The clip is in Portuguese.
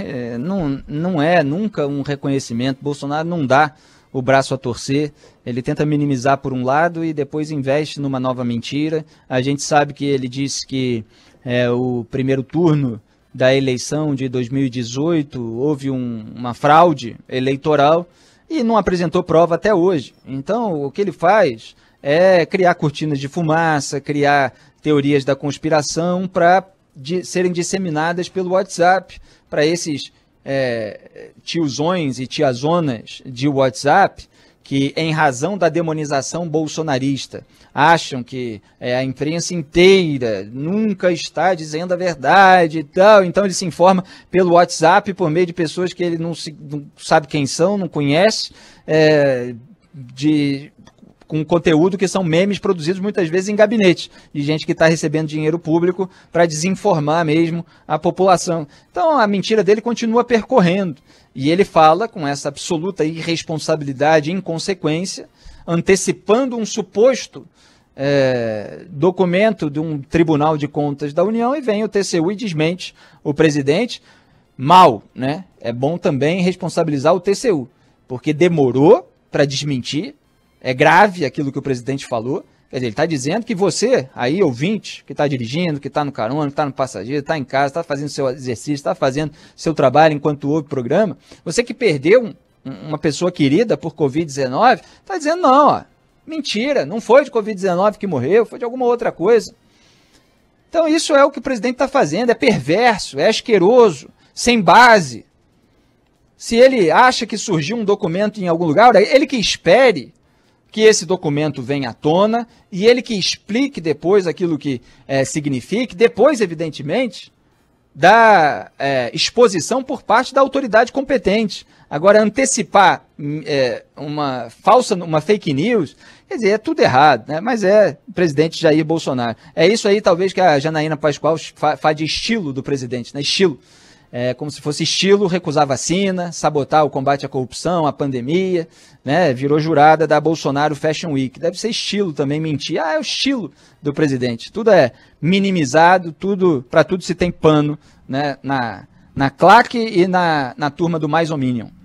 É, não, não é nunca um reconhecimento. Bolsonaro não dá o braço a torcer, ele tenta minimizar por um lado e depois investe numa nova mentira. A gente sabe que ele disse que é, o primeiro turno da eleição de 2018 houve um, uma fraude eleitoral e não apresentou prova até hoje. Então, o que ele faz é criar cortinas de fumaça, criar teorias da conspiração para de serem disseminadas pelo WhatsApp para esses é, tiozões e tiazonas de WhatsApp que, em razão da demonização bolsonarista, acham que é, a imprensa inteira nunca está dizendo a verdade e tal. Então ele se informa pelo WhatsApp por meio de pessoas que ele não, se, não sabe quem são, não conhece, é, de com conteúdo que são memes produzidos muitas vezes em gabinete, de gente que está recebendo dinheiro público para desinformar mesmo a população. Então a mentira dele continua percorrendo. E ele fala com essa absoluta irresponsabilidade e inconsequência, antecipando um suposto é, documento de um Tribunal de Contas da União e vem o TCU e desmente o presidente. Mal, né? É bom também responsabilizar o TCU, porque demorou para desmentir, é grave aquilo que o presidente falou. Quer dizer, ele está dizendo que você, aí ouvinte, que está dirigindo, que está no carona, que está no passageiro, está em casa, está fazendo seu exercício, está fazendo seu trabalho enquanto houve programa, você que perdeu uma pessoa querida por Covid-19, está dizendo não, ó, mentira, não foi de Covid-19 que morreu, foi de alguma outra coisa. Então isso é o que o presidente está fazendo, é perverso, é asqueroso, sem base. Se ele acha que surgiu um documento em algum lugar, ele que espere que esse documento venha à tona e ele que explique depois aquilo que é, depois, evidentemente, da é, exposição por parte da autoridade competente. Agora, antecipar hum, é, uma falsa, uma fake news, quer dizer, é tudo errado, né? mas é presidente Jair Bolsonaro. É isso aí, talvez, que a Janaína Pascoal faz de estilo do presidente, né? estilo é, como se fosse estilo recusar vacina, sabotar o combate à corrupção, à pandemia, né? Virou jurada da Bolsonaro Fashion Week. Deve ser estilo também mentir. Ah, é o estilo do presidente. Tudo é minimizado, tudo para tudo se tem pano, né? Na na claque e na, na turma do mais hominion.